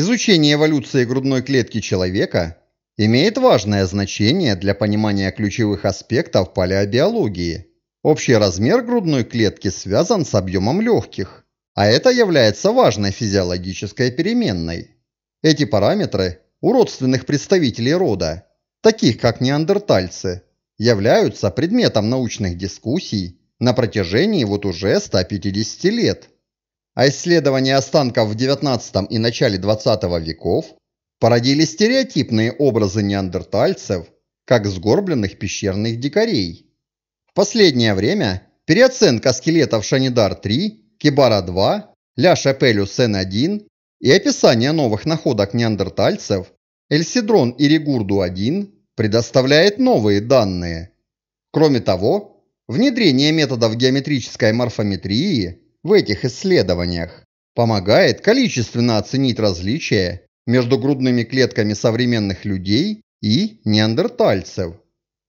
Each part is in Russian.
Изучение эволюции грудной клетки человека имеет важное значение для понимания ключевых аспектов палеобиологии. Общий размер грудной клетки связан с объемом легких, а это является важной физиологической переменной. Эти параметры у родственных представителей рода, таких как неандертальцы, являются предметом научных дискуссий на протяжении вот уже 150 лет а исследования останков в XIX и начале XX веков породили стереотипные образы неандертальцев как сгорбленных пещерных дикарей. В последнее время переоценка скелетов Шанидар-3, Кибара-2, Ля-Шапелю-Сен-1 и описание новых находок неандертальцев Эльсидрон и Регурду-1 предоставляет новые данные. Кроме того, внедрение методов геометрической морфометрии – в этих исследованиях помогает количественно оценить различия между грудными клетками современных людей и неандертальцев.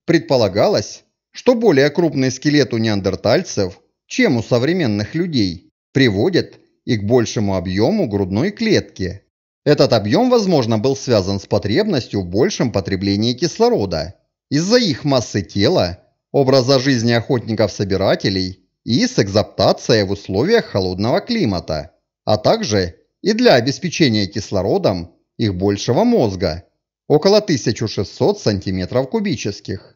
Предполагалось, что более крупный скелет у неандертальцев, чем у современных людей, приводит и к большему объему грудной клетки. Этот объем, возможно, был связан с потребностью в большем потреблении кислорода. Из-за их массы тела, образа жизни охотников-собирателей и с экзаптацией в условиях холодного климата, а также и для обеспечения кислородом их большего мозга – около 1600 см кубических.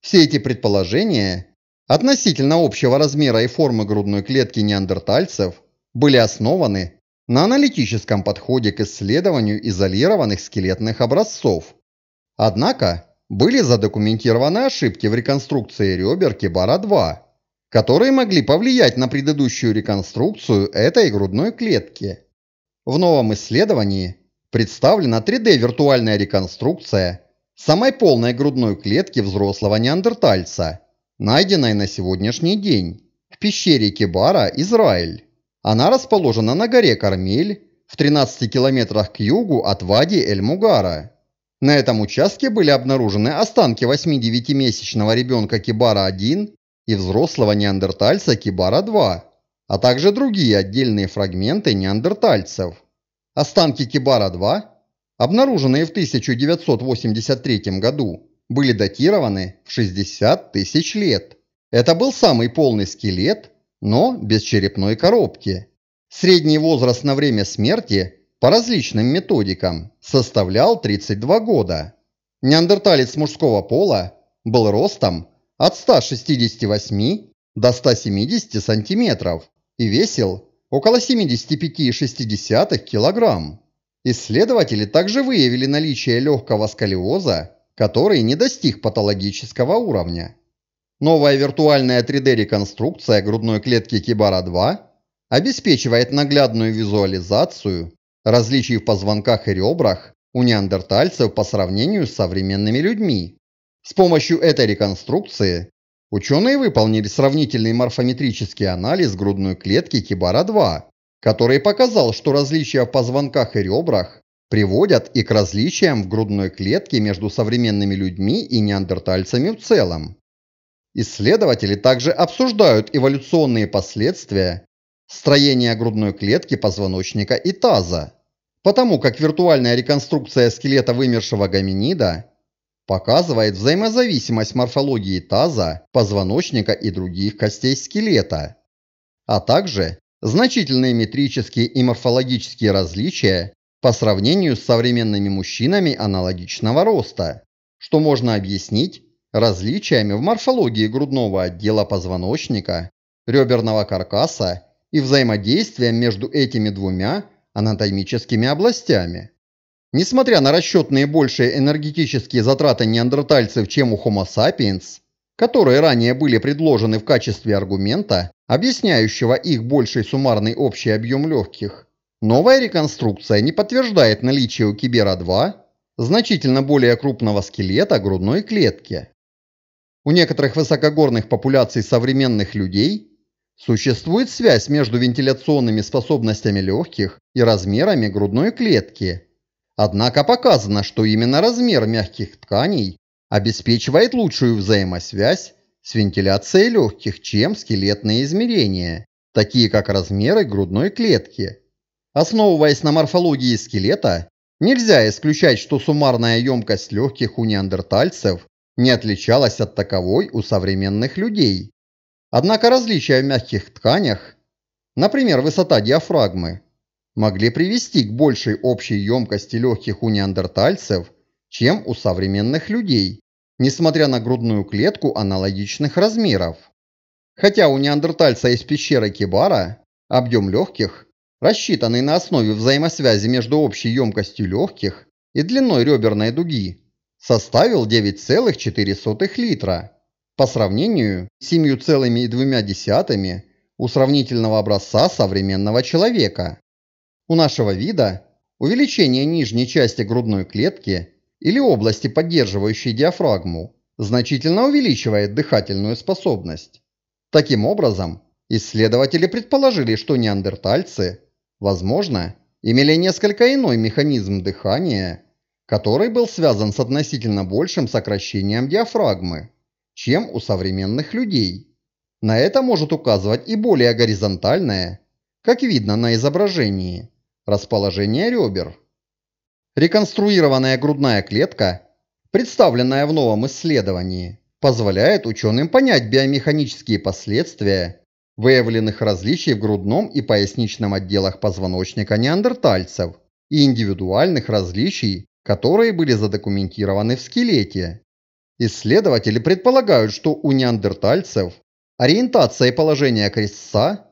Все эти предположения относительно общего размера и формы грудной клетки неандертальцев были основаны на аналитическом подходе к исследованию изолированных скелетных образцов. Однако были задокументированы ошибки в реконструкции ребер Кибара-2, которые могли повлиять на предыдущую реконструкцию этой грудной клетки. В новом исследовании представлена 3D-виртуальная реконструкция самой полной грудной клетки взрослого неандертальца, найденной на сегодняшний день в пещере Кебара, Израиль. Она расположена на горе Кармель в 13 километрах к югу от Вади Эль-Мугара. На этом участке были обнаружены останки 8-9-месячного ребенка Кибара-1 и взрослого неандертальца Кибара-2, а также другие отдельные фрагменты неандертальцев. Останки Кибара-2, обнаруженные в 1983 году, были датированы в 60 тысяч лет. Это был самый полный скелет, но без черепной коробки. Средний возраст на время смерти по различным методикам составлял 32 года. Неандерталец мужского пола был ростом от 168 до 170 сантиметров и весил около 75,6 килограмм. Исследователи также выявили наличие легкого сколиоза, который не достиг патологического уровня. Новая виртуальная 3D-реконструкция грудной клетки Кибара-2 обеспечивает наглядную визуализацию различий в позвонках и ребрах у неандертальцев по сравнению с современными людьми. С помощью этой реконструкции ученые выполнили сравнительный морфометрический анализ грудной клетки Кибара-2, который показал, что различия в позвонках и ребрах приводят и к различиям в грудной клетке между современными людьми и неандертальцами в целом. Исследователи также обсуждают эволюционные последствия строения грудной клетки позвоночника и таза, потому как виртуальная реконструкция скелета вымершего гоминида Показывает взаимозависимость морфологии таза, позвоночника и других костей скелета, а также значительные метрические и морфологические различия по сравнению с современными мужчинами аналогичного роста, что можно объяснить различиями в морфологии грудного отдела позвоночника, реберного каркаса и взаимодействием между этими двумя анатомическими областями. Несмотря на расчетные большие энергетические затраты неандертальцев, чем у Homo sapiens, которые ранее были предложены в качестве аргумента, объясняющего их больший суммарный общий объем легких, новая реконструкция не подтверждает наличие у Кибера-2 значительно более крупного скелета грудной клетки. У некоторых высокогорных популяций современных людей существует связь между вентиляционными способностями легких и размерами грудной клетки, Однако показано, что именно размер мягких тканей обеспечивает лучшую взаимосвязь с вентиляцией легких, чем скелетные измерения, такие как размеры грудной клетки. Основываясь на морфологии скелета, нельзя исключать, что суммарная емкость легких у неандертальцев не отличалась от таковой у современных людей. Однако различия в мягких тканях, например, высота диафрагмы, могли привести к большей общей емкости легких у неандертальцев, чем у современных людей, несмотря на грудную клетку аналогичных размеров. Хотя у неандертальца из пещеры Кибара объем легких, рассчитанный на основе взаимосвязи между общей емкостью легких и длиной реберной дуги, составил 9,4 литра по сравнению с 7,2 у сравнительного образца современного человека. У нашего вида увеличение нижней части грудной клетки или области, поддерживающей диафрагму, значительно увеличивает дыхательную способность. Таким образом, исследователи предположили, что неандертальцы, возможно, имели несколько иной механизм дыхания, который был связан с относительно большим сокращением диафрагмы, чем у современных людей. На это может указывать и более горизонтальное как видно на изображении, расположение ребер. Реконструированная грудная клетка, представленная в новом исследовании, позволяет ученым понять биомеханические последствия выявленных различий в грудном и поясничном отделах позвоночника неандертальцев и индивидуальных различий, которые были задокументированы в скелете. Исследователи предполагают, что у неандертальцев ориентация и положение крестца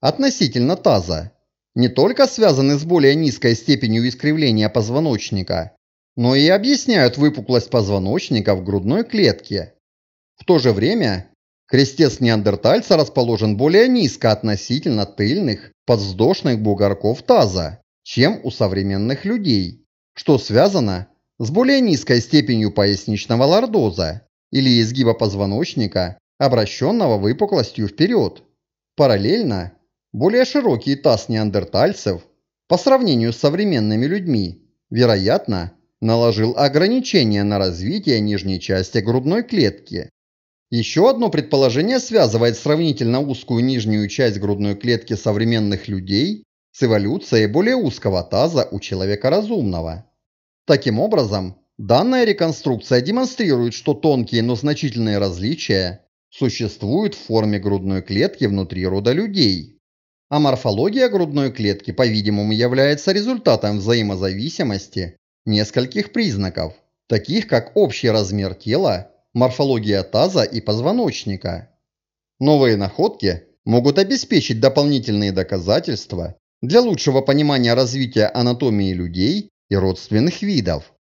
относительно таза, не только связаны с более низкой степенью искривления позвоночника, но и объясняют выпуклость позвоночника в грудной клетке. В то же время крестец неандертальца расположен более низко относительно тыльных подвздошных бугорков таза, чем у современных людей, что связано с более низкой степенью поясничного лордоза или изгиба позвоночника, обращенного выпуклостью вперед. Параллельно более широкий таз неандертальцев, по сравнению с современными людьми, вероятно, наложил ограничения на развитие нижней части грудной клетки. Еще одно предположение связывает сравнительно узкую нижнюю часть грудной клетки современных людей с эволюцией более узкого таза у человека разумного. Таким образом, данная реконструкция демонстрирует, что тонкие, но значительные различия существуют в форме грудной клетки внутри рода людей а морфология грудной клетки, по-видимому, является результатом взаимозависимости нескольких признаков, таких как общий размер тела, морфология таза и позвоночника. Новые находки могут обеспечить дополнительные доказательства для лучшего понимания развития анатомии людей и родственных видов.